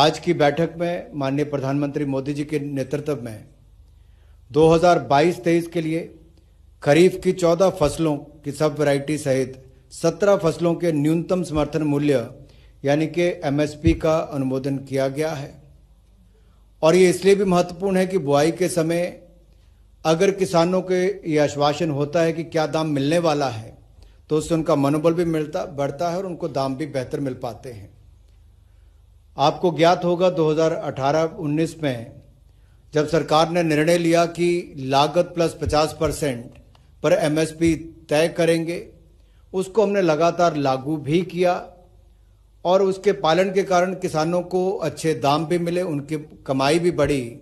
आज की बैठक में माननीय प्रधानमंत्री मोदी जी के नेतृत्व में 2022-23 के लिए खरीफ की 14 फसलों की सब वैरायटी सहित 17 फसलों के न्यूनतम समर्थन मूल्य यानी कि एमएसपी का अनुमोदन किया गया है और ये इसलिए भी महत्वपूर्ण है कि बुआई के समय अगर किसानों के ये आश्वासन होता है कि क्या दाम मिलने वाला है तो उससे उनका मनोबल भी मिलता बढ़ता है और उनको दाम भी बेहतर मिल पाते हैं आपको ज्ञात होगा 2018-19 में जब सरकार ने निर्णय लिया कि लागत प्लस 50 परसेंट पर एमएसपी तय करेंगे उसको हमने लगातार लागू भी किया और उसके पालन के कारण किसानों को अच्छे दाम भी मिले उनकी कमाई भी बढ़ी